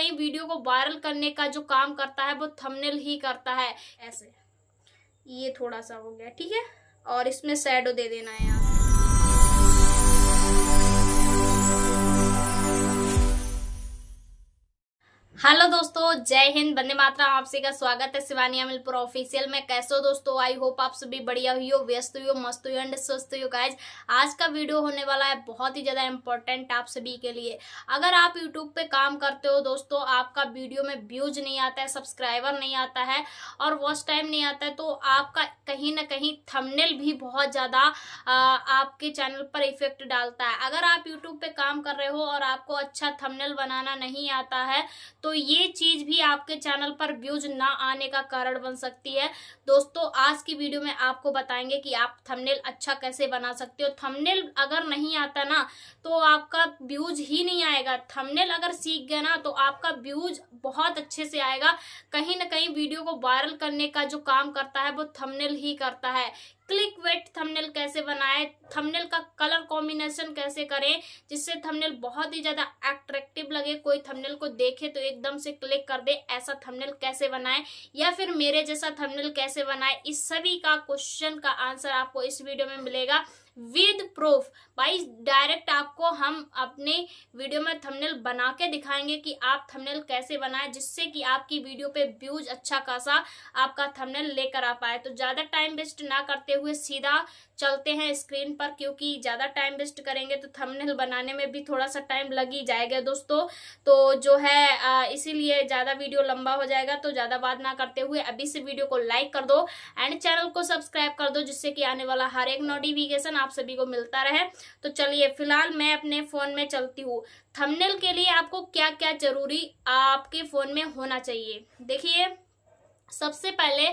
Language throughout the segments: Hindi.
कहीं वीडियो को वायरल करने का जो काम करता है वो थंबनेल ही करता है ऐसे ये थोड़ा सा हो गया ठीक है और इसमें सैडो दे देना है यहाँ हेलो दोस्तों जय हिंद बंदे मात्रा आप सभी का स्वागत है शिवानी अमिलपुर ऑफिशियल में कैसे हो दोस्तों आई होप आप सभी बढ़िया हुई हो व्यस्त हुई हो मस्त हुई हो एंड स्वस्थ हुई हो गाइज आज का वीडियो होने वाला है बहुत ही ज़्यादा इंपॉर्टेंट आप सभी के लिए अगर आप यूट्यूब पे काम करते हो दोस्तों आपका वीडियो में व्यूज नहीं आता है सब्सक्राइबर नहीं आता है और वॉच टाइम नहीं आता है तो आपका कहीं ना कहीं थमनेल भी बहुत ज़्यादा आपके चैनल पर इफेक्ट डालता है अगर आप यूट्यूब पर काम कर रहे हो और आपको अच्छा थमनेल बनाना नहीं आता है तो तो ये चीज भी आपके चैनल पर व्यूज ना आने का कारण बन सकती है दोस्तों आज की वीडियो में आपको बताएंगे कि आप थंबनेल अच्छा कैसे बना सकते हो थंबनेल अगर नहीं आता ना तो आपका व्यूज ही नहीं आएगा थंबनेल अगर सीख गए ना तो आपका व्यूज बहुत अच्छे से आएगा कहीं ना कहीं वीडियो को वायरल करने का जो काम करता है वो थंबनेल ही करता है क्लिक वेट थंबनेल कैसे बनाए थंबनेल का कलर कॉम्बिनेशन कैसे करें जिससे थंबनेल बहुत ही ज़्यादा एट्रैक्टिव लगे कोई थंबनेल को देखे तो एकदम से क्लिक कर दे ऐसा थंबनेल कैसे बनाए या फिर मेरे जैसा थंबनेल कैसे कैसे बनाए इस सभी का क्वेश्चन का आंसर आपको इस वीडियो में मिलेगा विद प्रूफ भाई डायरेक्ट आपको हम अपने वीडियो में थंबनेल बना के दिखाएंगे कि आप थंबनेल कैसे बनाएं जिससे कि आपकी वीडियो पे व्यूज अच्छा खासा आपका थंबनेल लेकर आ पाए तो ज़्यादा टाइम वेस्ट ना करते हुए सीधा चलते हैं स्क्रीन पर क्योंकि ज़्यादा टाइम वेस्ट करेंगे तो थंबनेल बनाने में भी थोड़ा सा टाइम लग ही जाएगा दोस्तों तो जो है इसीलिए ज़्यादा वीडियो लंबा हो जाएगा तो ज़्यादा बात ना करते हुए अभी से वीडियो को लाइक कर दो एंड चैनल को सब्सक्राइब कर दो जिससे कि आने वाला हर एक नोटिफिकेशन आप सभी को मिलता रहे तो चलिए फिलहाल मैं अपने फ़ोन में चलती हूँ थंबनेल के लिए आपको क्या क्या ज़रूरी आपके फ़ोन में होना चाहिए देखिए सबसे पहले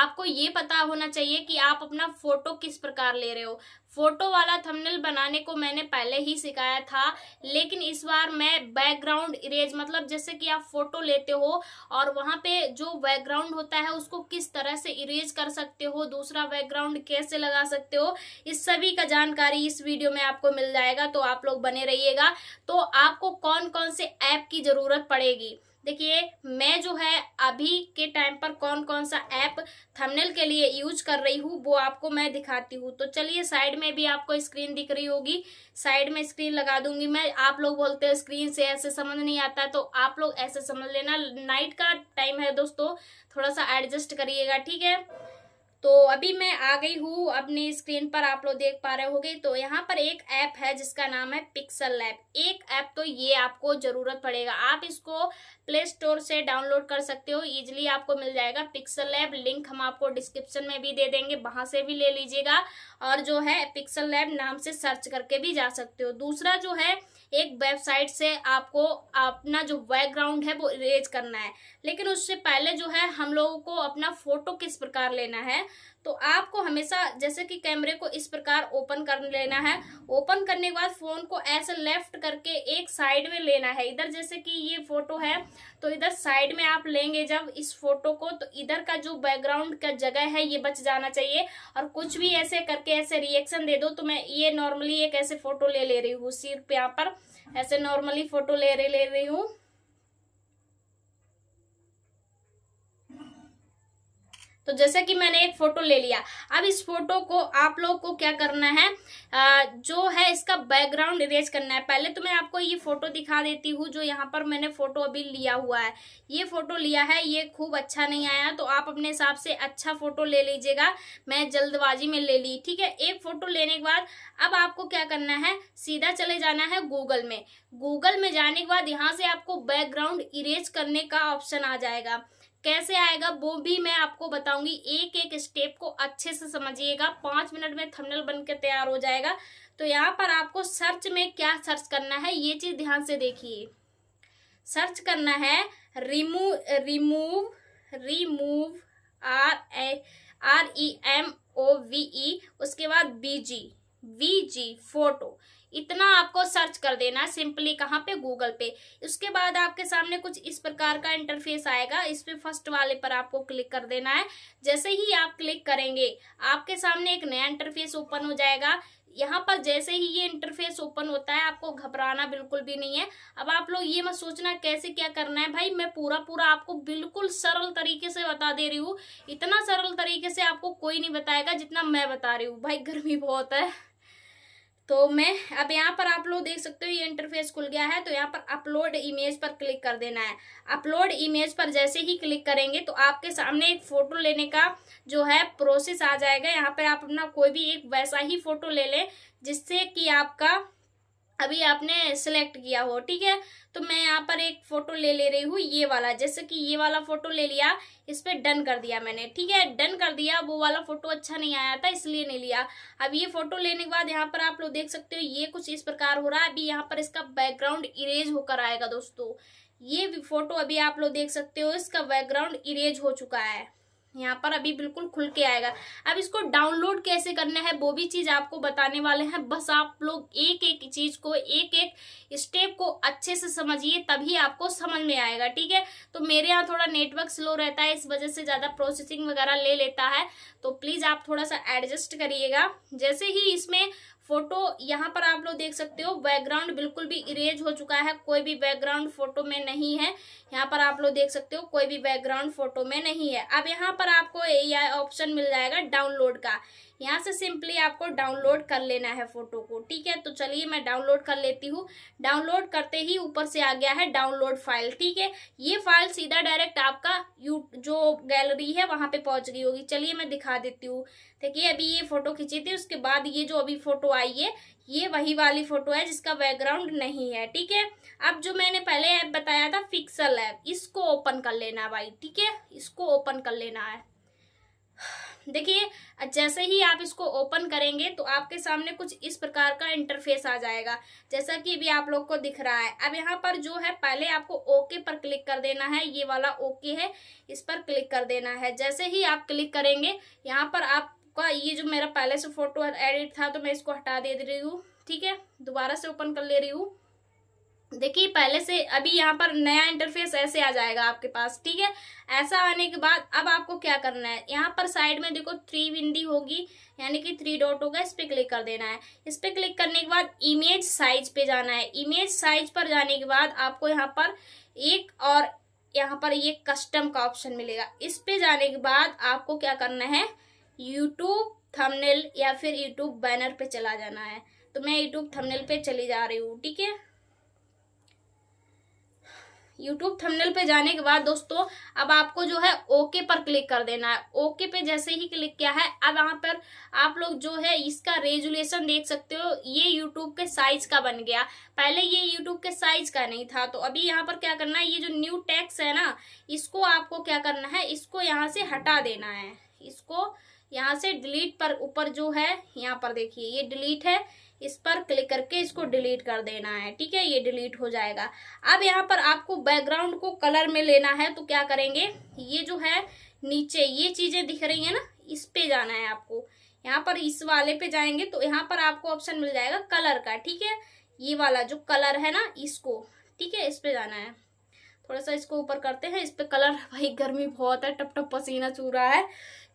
आपको ये पता होना चाहिए कि आप अपना फोटो किस प्रकार ले रहे हो फोटो वाला थंबनेल बनाने को मैंने पहले ही सिखाया था लेकिन इस बार मैं बैकग्राउंड इरेज मतलब जैसे कि आप फोटो लेते हो और वहाँ पे जो बैकग्राउंड होता है उसको किस तरह से इरेज कर सकते हो दूसरा बैकग्राउंड कैसे लगा सकते हो इस सभी का जानकारी इस वीडियो में आपको मिल जाएगा तो आप लोग बने रहिएगा तो आपको कौन कौन से ऐप की ज़रूरत पड़ेगी देखिए मैं जो है अभी के टाइम पर कौन कौन सा ऐप थंबनेल के लिए यूज कर रही हूँ वो आपको मैं दिखाती हूँ तो चलिए साइड में भी आपको स्क्रीन दिख रही होगी साइड में स्क्रीन लगा दूंगी मैं आप लोग बोलते हो स्क्रीन से ऐसे समझ नहीं आता तो आप लोग ऐसे समझ लेना नाइट का टाइम है दोस्तों थोड़ा सा एडजस्ट करिएगा ठीक है तो अभी मैं आ गई हूँ अपनी स्क्रीन पर आप लोग देख पा रहे होंगे तो यहाँ पर एक ऐप है जिसका नाम है पिक्सल लैब एक ऐप तो ये आपको ज़रूरत पड़ेगा आप इसको प्ले स्टोर से डाउनलोड कर सकते हो इजीली आपको मिल जाएगा पिक्सल लैब लिंक हम आपको डिस्क्रिप्शन में भी दे देंगे वहाँ से भी ले लीजिएगा और जो है पिक्सल लैब नाम से सर्च करके भी जा सकते हो दूसरा जो है एक वेबसाइट से आपको अपना जो बैकग्राउंड है वो इरेज करना है लेकिन उससे पहले जो है हम लोगों को अपना फोटो किस प्रकार लेना है तो आपको हमेशा जैसे कि कैमरे को इस प्रकार ओपन कर लेना है ओपन करने के बाद फ़ोन को ऐसे लेफ्ट करके एक साइड में लेना है इधर जैसे कि ये फोटो है तो इधर साइड में आप लेंगे जब इस फोटो को तो इधर का जो बैकग्राउंड का जगह है ये बच जाना चाहिए और कुछ भी ऐसे करके ऐसे रिएक्शन दे दो तो मैं ये नॉर्मली एक ऐसे फोटो ले ले रही हूँ सिर्फ यहाँ पर ऐसे नॉर्मली फोटो ले रही ले रही हूँ तो जैसे कि मैंने एक फोटो ले लिया अब इस फोटो को आप लोग को क्या करना है आ, जो है इसका बैकग्राउंड इरेज करना है पहले तो मैं आपको ये फोटो दिखा देती हूँ जो यहाँ पर मैंने फोटो अभी लिया हुआ है ये फोटो लिया है ये खूब अच्छा नहीं आया तो आप अपने हिसाब से अच्छा फोटो ले लीजिएगा मैं जल्दबाजी में ले ली ठीक है एक फोटो लेने के बाद अब आपको क्या करना है सीधा चले जाना है गूगल में गूगल में जाने के बाद यहाँ से आपको बैकग्राउंड इरेज करने का ऑप्शन आ जाएगा कैसे आएगा वो भी मैं आपको बताऊंगी एक एक स्टेप को अच्छे से समझिएगा पाँच मिनट में थंबनेल बनकर तैयार हो जाएगा तो यहाँ पर आपको सर्च में क्या सर्च करना है ये चीज़ ध्यान से देखिए सर्च करना है remove remove remove R A R E M O V E उसके बाद B G V G photo इतना आपको सर्च कर देना है सिंपली कहाँ पे गूगल पे उसके बाद आपके सामने कुछ इस प्रकार का इंटरफेस आएगा इस पे फर्स्ट वाले पर आपको क्लिक कर देना है जैसे ही आप क्लिक करेंगे आपके सामने एक नया इंटरफेस ओपन हो जाएगा यहाँ पर जैसे ही ये इंटरफेस ओपन होता है आपको घबराना बिल्कुल भी नहीं है अब आप लोग ये मत सोचना कैसे क्या करना है भाई मैं पूरा पूरा आपको बिल्कुल सरल तरीके से बता दे रही हूँ इतना सरल तरीके से आपको कोई नहीं बताएगा जितना मैं बता रही हूँ भाई गर्मी बहुत है तो मैं अब यहाँ पर आप लोग देख सकते हो ये इंटरफेस खुल गया है तो यहाँ पर अपलोड इमेज पर क्लिक कर देना है अपलोड इमेज पर जैसे ही क्लिक करेंगे तो आपके सामने एक फ़ोटो लेने का जो है प्रोसेस आ जाएगा यहाँ पर आप अपना कोई भी एक वैसा ही फ़ोटो ले लें जिससे कि आपका अभी आपने सेलेक्ट किया हो ठीक है तो मैं यहाँ पर एक फोटो ले ले रही हूँ ये वाला जैसे कि ये वाला फोटो ले लिया इस पर डन कर दिया मैंने ठीक है डन कर दिया वो वाला फोटो अच्छा नहीं आया था इसलिए नहीं लिया अब ये फोटो लेने के बाद यहाँ पर आप लोग देख सकते हो ये कुछ इस प्रकार हो रहा है अभी यहाँ पर इसका बैकग्राउंड इरेज होकर आएगा दोस्तों ये फोटो अभी आप लोग देख सकते हो इसका बैकग्राउंड इरेज हो चुका है यहाँ पर अभी बिल्कुल खुल के आएगा अब इसको डाउनलोड कैसे करना है वो भी चीज़ आपको बताने वाले हैं बस आप लोग एक एक चीज़ को एक एक स्टेप को अच्छे से समझिए तभी आपको समझ में आएगा ठीक है तो मेरे यहाँ थोड़ा नेटवर्क स्लो रहता है इस वजह से ज़्यादा प्रोसेसिंग वगैरह ले लेता है तो प्लीज़ आप थोड़ा सा एडजस्ट करिएगा जैसे ही इसमें फोटो यहाँ पर आप लोग देख सकते हो बैकग्राउंड बिल्कुल भी इरेज हो चुका है कोई भी बैकग्राउंड फोटो में नहीं है यहाँ पर आप लोग देख सकते हो कोई भी बैकग्राउंड फोटो में नहीं है अब यहाँ पर आपको ए ऑप्शन मिल जाएगा डाउनलोड का यहाँ से सिंपली आपको डाउनलोड कर लेना है फोटो को ठीक है तो चलिए मैं डाउनलोड कर लेती हूँ डाउनलोड करते ही ऊपर से आ गया है डाउनलोड फाइल ठीक है ये फाइल सीधा डायरेक्ट आपका यू जो गैलरी है वहाँ पे पहुँच गई होगी चलिए मैं दिखा देती हूँ देखिए अभी ये फोटो खींची थी उसके बाद ये जो अभी फोटो आई है ये वही वाली फोटो है जिसका बैकग्राउंड नहीं है ठीक है अब जो मैंने पहले ऐप बताया था फिक्सल ऐप इसको ओपन कर लेना भाई ठीक है इसको ओपन कर लेना है देखिए जैसे ही आप इसको ओपन करेंगे तो आपके सामने कुछ इस प्रकार का इंटरफेस आ जाएगा जैसा कि भी आप लोग को दिख रहा है अब यहाँ पर जो है पहले आपको ओके पर क्लिक कर देना है ये वाला ओके है इस पर क्लिक कर देना है जैसे ही आप क्लिक करेंगे यहाँ पर आपका ये जो मेरा पहले से फोटो एडिट था तो मैं इसको हटा दे रही हूँ ठीक है दोबारा से ओपन कर ले रही हूँ देखिए पहले से अभी यहाँ पर नया इंटरफेस ऐसे आ जाएगा आपके पास ठीक है ऐसा आने के बाद अब आपको क्या करना है यहाँ पर साइड में देखो थ्री विंडी होगी यानी कि थ्री डॉट होगा इस पर क्लिक कर देना है इस पर क्लिक करने के बाद इमेज साइज पे जाना है इमेज साइज पर जाने के बाद आपको यहाँ पर एक और यहाँ पर ये कस्टम का ऑप्शन मिलेगा इस पर जाने के बाद आपको क्या करना है यूट्यूब थमनेल या फिर यूट्यूब बैनर पर चला जाना है तो मैं यूट्यूब थमनेल पर चली जा रही हूँ ठीक है यूट्यूब थंबनेल पे जाने के बाद दोस्तों अब आपको जो है ओके पर क्लिक कर देना है ओके पे जैसे ही क्लिक किया है अब यहाँ पर आप लोग जो है इसका रेजुलेशन देख सकते हो ये यूट्यूब के साइज का बन गया पहले ये यूट्यूब के साइज का नहीं था तो अभी यहाँ पर क्या करना है ये जो न्यू टैक्स है ना इसको आपको क्या करना है इसको यहाँ से हटा देना है इसको यहाँ से डिलीट पर ऊपर जो है यहाँ पर देखिए ये डिलीट है इस पर क्लिक करके इसको डिलीट कर देना है ठीक है ये डिलीट हो जाएगा अब यहाँ पर आपको बैकग्राउंड को कलर में लेना है तो क्या करेंगे ये जो है नीचे ये चीजें दिख रही है ना इस पे जाना है आपको यहाँ पर इस वाले पे जाएंगे तो यहाँ पर आपको ऑप्शन मिल जाएगा कलर का ठीक है ये वाला जो कलर है ना इसको ठीक है इस पे जाना है थोड़ा सा इसको ऊपर करते हैं इस पे कलर भाई गर्मी बहुत है टप टप पसीना चू रहा है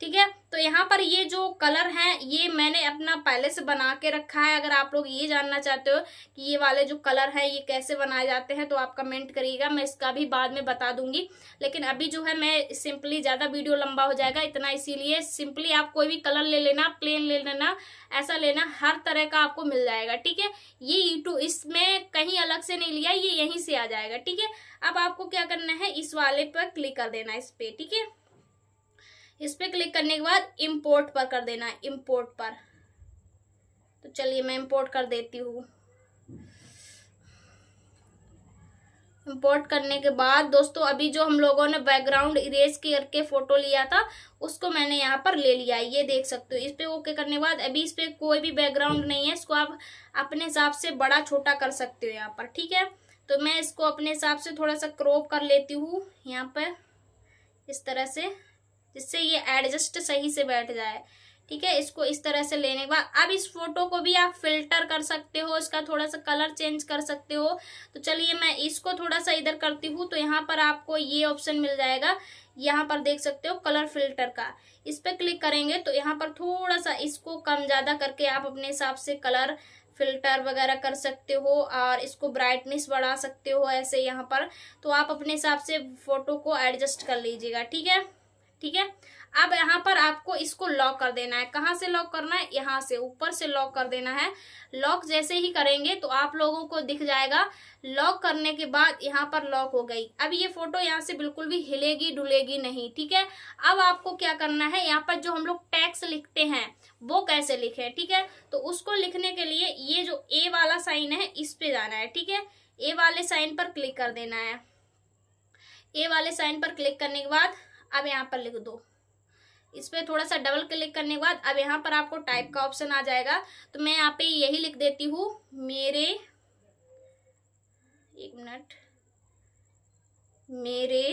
ठीक है तो यहाँ पर ये जो कलर हैं ये मैंने अपना पहले से बना के रखा है अगर आप लोग ये जानना चाहते हो कि ये वाले जो कलर हैं ये कैसे बनाए जाते हैं तो आप कमेंट करिएगा मैं इसका भी बाद में बता दूंगी लेकिन अभी जो है मैं सिंपली ज़्यादा वीडियो लंबा हो जाएगा इतना इसीलिए सिंपली आप कोई भी कलर ले लेना प्लेन ले लेना ऐसा लेना हर तरह का आपको मिल जाएगा ठीक है ये यूट्यूब इसमें कहीं अलग से नहीं लिया ये यहीं से आ जाएगा ठीक है अब आपको क्या करना है इस वाले पर क्लिक कर देना इस पर ठीक है इस पर क्लिक करने के बाद इम्पोर्ट पर कर देना है इम्पोर्ट पर तो चलिए मैं इम्पोर्ट कर देती हूँ इम्पोर्ट करने के बाद दोस्तों अभी जो हम लोगों ने बैकग्राउंड इरेज करके फोटो लिया था उसको मैंने यहाँ पर ले लिया ये देख सकते हो इस पर ओके करने के बाद अभी इस पर कोई भी बैकग्राउंड नहीं है इसको आप अपने हिसाब से बड़ा छोटा कर सकते हो यहाँ पर ठीक है तो मैं इसको अपने हिसाब से थोड़ा सा क्रॉप कर लेती हूँ यहाँ पर इस तरह से जिससे ये एडजस्ट सही से बैठ जाए ठीक है इसको इस तरह से लेने के बाद अब इस फोटो को भी आप फिल्टर कर सकते हो इसका थोड़ा सा कलर चेंज कर सकते हो तो चलिए मैं इसको थोड़ा सा इधर करती हूँ तो यहाँ पर आपको ये ऑप्शन मिल जाएगा यहाँ पर देख सकते हो कलर फिल्टर का इस पर क्लिक करेंगे तो यहाँ पर थोड़ा सा इसको कम ज़्यादा करके आप अपने हिसाब से कलर फिल्टर वगैरह कर सकते हो और इसको ब्राइटनेस बढ़ा सकते हो ऐसे यहाँ पर तो आप अपने हिसाब से फोटो को एडजस्ट कर लीजिएगा ठीक है ठीक है अब यहाँ पर आपको इसको लॉक कर देना है कहाँ से लॉक करना है यहाँ से ऊपर से लॉक कर देना है लॉक जैसे ही करेंगे तो आप लोगों को दिख जाएगा लॉक करने के बाद यहाँ पर लॉक हो गई अब ये फोटो यहाँ से बिल्कुल भी हिलेगी डुलेगी नहीं ठीक है अब आपको क्या करना है यहाँ पर जो हम लोग टैक्स लिखते हैं वो कैसे लिखे ठीक है तो उसको लिखने के लिए ये जो ए वाला साइन है इस पे जाना है ठीक है ए वाले साइन पर क्लिक कर देना है ए वाले साइन पर क्लिक करने के बाद अब यहाँ पर लिख दो इस पर थोड़ा सा डबल क्लिक करने के बाद अब यहाँ पर आपको टाइप का ऑप्शन आ जाएगा तो मैं यहाँ पे यही लिख देती हूँ मेरे एक मिनट मेरे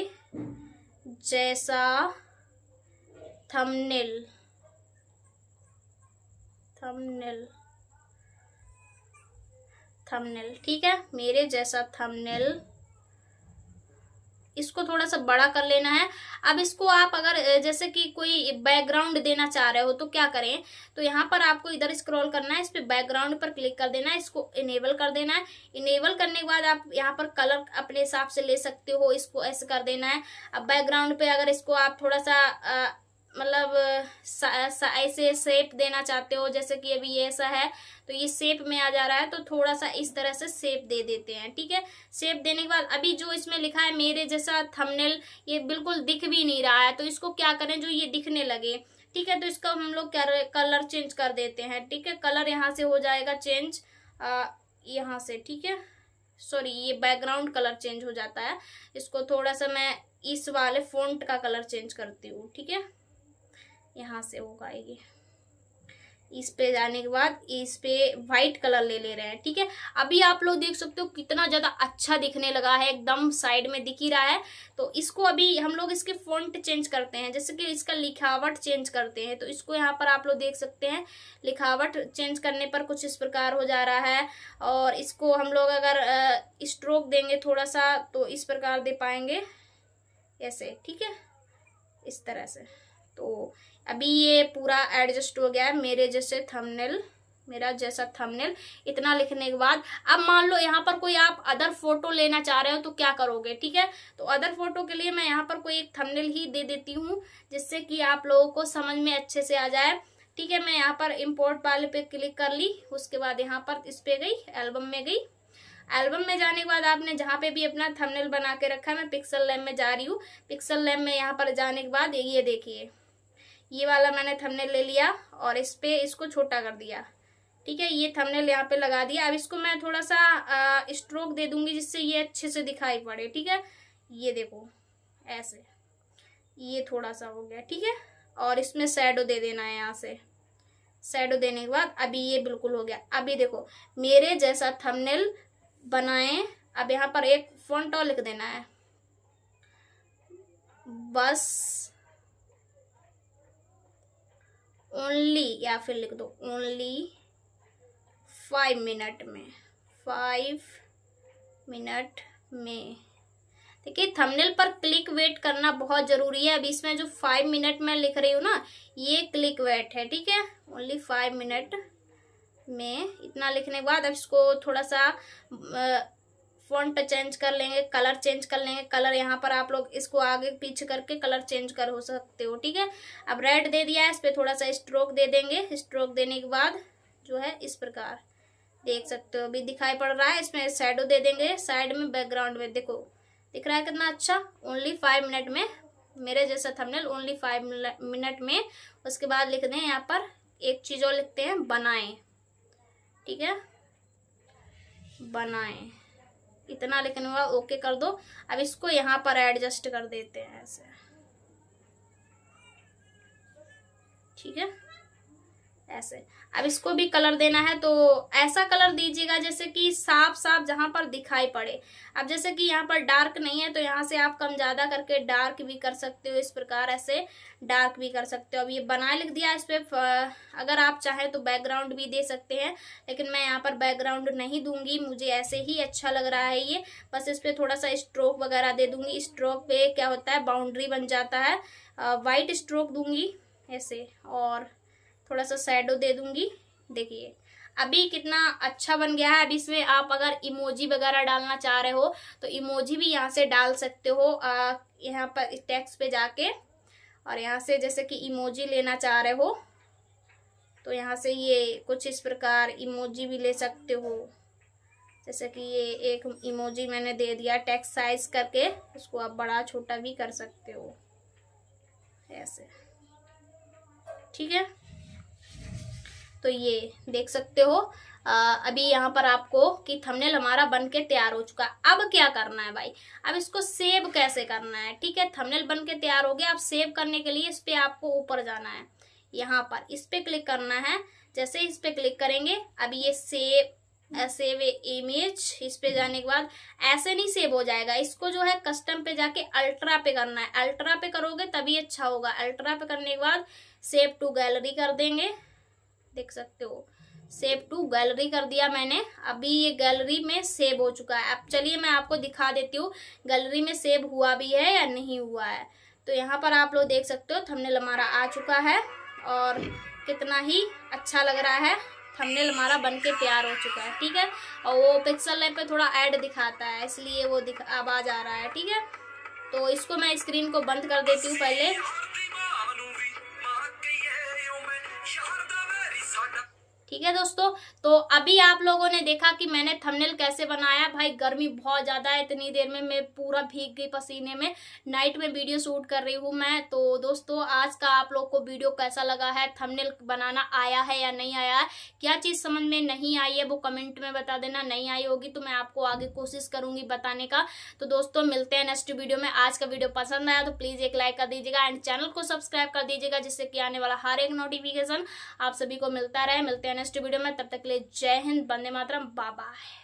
जैसा थंबनेल थंबनेल थंबनेल ठीक है मेरे जैसा थंबनेल इसको थोड़ा सा बड़ा कर लेना है अब इसको आप अगर जैसे कि कोई बैकग्राउंड देना चाह रहे हो तो क्या करें तो यहाँ पर आपको इधर स्क्रॉल करना है इस पर बैकग्राउंड पर क्लिक कर देना है इसको इनेबल कर देना है इनेबल करने के बाद आप यहाँ पर कलर अपने हिसाब से ले सकते हो इसको ऐसे कर देना है अब बैकग्राउंड पे अगर इसको आप थोड़ा सा आ, मतलब ऐसे शेप देना चाहते हो जैसे कि अभी ये ऐसा है तो ये शेप में आ जा रहा है तो थोड़ा सा इस तरह से शेप दे देते हैं ठीक है शेप देने के बाद अभी जो इसमें लिखा है मेरे जैसा थंबनेल ये बिल्कुल दिख भी नहीं रहा है तो इसको क्या करें जो ये दिखने लगे ठीक है तो इसका हम लोग कलर चेंज कर देते हैं ठीक है कलर यहाँ से हो जाएगा चेंज यहाँ से ठीक है सॉरी ये बैकग्राउंड कलर चेंज हो जाता है इसको थोड़ा सा मैं इस वाले फोन का कलर चेंज करती हूँ ठीक है यहाँ से होगा ये इस पे जाने के बाद इस पे वाइट कलर ले ले रहे हैं ठीक है अभी आप लोग देख सकते हो कितना ज़्यादा अच्छा दिखने लगा है एकदम साइड में दिख ही रहा है तो इसको अभी हम लोग इसके फॉन्ट चेंज करते हैं जैसे कि इसका लिखावट चेंज करते हैं तो इसको यहाँ पर आप लोग देख सकते हैं लिखावट चेंज करने पर कुछ इस प्रकार हो जा रहा है और इसको हम लोग अगर स्ट्रोक देंगे थोड़ा सा तो इस प्रकार दे पाएंगे ऐसे ठीक है इस तरह से तो अभी ये पूरा एडजस्ट हो गया है मेरे जैसे थंबनेल मेरा जैसा थंबनेल इतना लिखने के बाद अब मान लो यहाँ पर कोई आप अदर फोटो लेना चाह रहे हो तो क्या करोगे ठीक है तो अदर फोटो के लिए मैं यहाँ पर कोई एक थंबनेल ही दे देती हूँ जिससे कि आप लोगों को समझ में अच्छे से आ जाए ठीक है मैं यहाँ पर इम्पोर्ट वाले पे क्लिक कर ली उसके बाद यहाँ पर इस पे गई एल्बम में गई एल्बम में जाने के बाद आपने जहाँ पे भी अपना थंबनेल बना के रखा है मैं पिक्सल लैम में जा रही हूँ पिक्सल लैम में यहाँ पर जाने के बाद ये देखिए ये वाला मैंने थमने ले लिया और इस पर इसको छोटा कर दिया ठीक है ये थमने यहाँ पे लगा दिया अब इसको मैं थोड़ा सा स्ट्रोक दे दूंगी जिससे ये अच्छे से दिखाई पड़े ठीक है ये देखो ऐसे ये थोड़ा सा हो गया ठीक है और इसमें सैडो दे देना है यहाँ से सैडो देने के बाद अभी ये बिल्कुल हो गया अभी देखो मेरे जैसा थंबनेल बनाएं अब यहाँ पर एक फोन लिख देना है बस ओनली या फिर लिख दो ओनली फाइव मिनट में फाइव मिनट में देखिए थंबनेल पर क्लिक वेट करना बहुत जरूरी है अभी इसमें जो फाइव मिनट में लिख रही हूँ ना ये क्लिक वेट है ठीक है ओनली फाइव मिनट में इतना लिखने के बाद अब इसको थोड़ा सा आ, फॉन्ट चेंज कर लेंगे कलर चेंज कर लेंगे कलर यहाँ पर आप लोग इसको आगे पीछे करके कलर चेंज कर हो सकते हो ठीक है अब रेड दे दिया है इस पर थोड़ा सा स्ट्रोक दे देंगे स्ट्रोक देने के बाद जो है इस प्रकार देख सकते हो अभी दिखाई पड़ रहा है इसमें शेडो दे देंगे साइड में बैकग्राउंड में देखो दिख रहा है कितना अच्छा ओनली फाइव मिनट में मेरे जैसा थंबनेल ओनली फाइव मिनट में उसके बाद लिख दें यहाँ पर एक चीज़ और लिखते हैं बनाएं ठीक है बनाएं इतना लिखने हुआ ओके कर दो अब इसको यहाँ पर एडजस्ट कर देते हैं ऐसे ठीक है ऐसे अब इसको भी कलर देना है तो ऐसा कलर दीजिएगा जैसे कि साफ साफ जहाँ पर दिखाई पड़े अब जैसे कि यहाँ पर डार्क नहीं है तो यहाँ से आप कम ज़्यादा करके डार्क भी कर सकते हो इस प्रकार ऐसे डार्क भी कर सकते हो अब ये बना लिख दिया इस पर अगर आप चाहें तो बैकग्राउंड भी दे सकते हैं लेकिन मैं यहाँ पर बैकग्राउंड नहीं दूंगी मुझे ऐसे ही अच्छा लग रहा है ये बस इस पर थोड़ा सा स्ट्रोक वगैरह दे दूंगी स्ट्रोक पे क्या होता है बाउंड्री बन जाता है वाइट स्ट्रोक दूंगी ऐसे और थोड़ा सा शेडो दे दूंगी देखिए अभी कितना अच्छा बन गया है अभी इसमें आप अगर इमोजी वगैरह डालना चाह रहे हो तो इमोजी भी यहाँ से डाल सकते हो यहाँ पर टैक्स पे जाके और यहाँ से जैसे कि इमोजी लेना चाह रहे हो तो यहाँ से ये कुछ इस प्रकार इमोजी भी ले सकते हो जैसे कि ये एक इमोजी मैंने दे दिया टैक्स साइज करके उसको आप बड़ा छोटा भी कर सकते हो ऐसे ठीक है तो ये देख सकते हो आ, अभी यहाँ पर आपको कि थंबनेल हमारा बन के तैयार हो चुका अब क्या करना है भाई अब इसको सेव कैसे करना है ठीक है थंबनेल बन के तैयार हो गया अब सेव करने के लिए इस पर आपको ऊपर जाना है यहाँ पर इस पे क्लिक करना है जैसे इस पे क्लिक करेंगे अब ये सेव सेव इमेज इस पे जाने के बाद ऐसे नहीं सेव हो जाएगा इसको जो है कस्टम पे जाके अल्ट्रा पे करना है अल्ट्रा पे करोगे तभी अच्छा होगा अल्ट्रा पे करने के बाद सेव टू गैलरी कर देंगे देख सकते हो सेव टू गैलरी कर दिया मैंने अभी ये गैलरी में सेव हो चुका है अब चलिए मैं आपको दिखा देती हूँ गैलरी में सेव हुआ भी है या नहीं हुआ है तो यहाँ पर आप लोग देख सकते हो थंबनेल हमारा आ चुका है और कितना ही अच्छा लग रहा है थंबनेल हमारा बन के तैयार हो चुका है ठीक है और वो पिक्सल लैब पे थोड़ा ऐड दिखाता है इसलिए वो आवाज़ आ रहा है ठीक है तो इसको मैं स्क्रीन को बंद कर देती हूँ पहले Só da ठीक है दोस्तों तो अभी आप लोगों ने देखा कि मैंने थंबनेल कैसे बनाया भाई गर्मी बहुत ज़्यादा है इतनी देर में मैं पूरा भीग गई पसीने में नाइट में वीडियो शूट कर रही हूँ मैं तो दोस्तों आज का आप लोग को वीडियो कैसा लगा है थंबनेल बनाना आया है या नहीं आया है क्या चीज़ समझ में नहीं आई है वो कमेंट में बता देना नहीं आई होगी तो मैं आपको आगे कोशिश करूंगी बताने का तो दोस्तों मिलते हैं नेक्स्ट वीडियो में आज का वीडियो पसंद आया तो प्लीज़ एक लाइक कर दीजिएगा एंड चैनल को सब्सक्राइब कर दीजिएगा जिससे कि आने वाला हर एक नोटिफिकेशन आप सभी को मिलता रहे मिलते हैं नेक्स्ट वीडियो में तब तक के लिए जय हिंद बंदे मातरम बाबा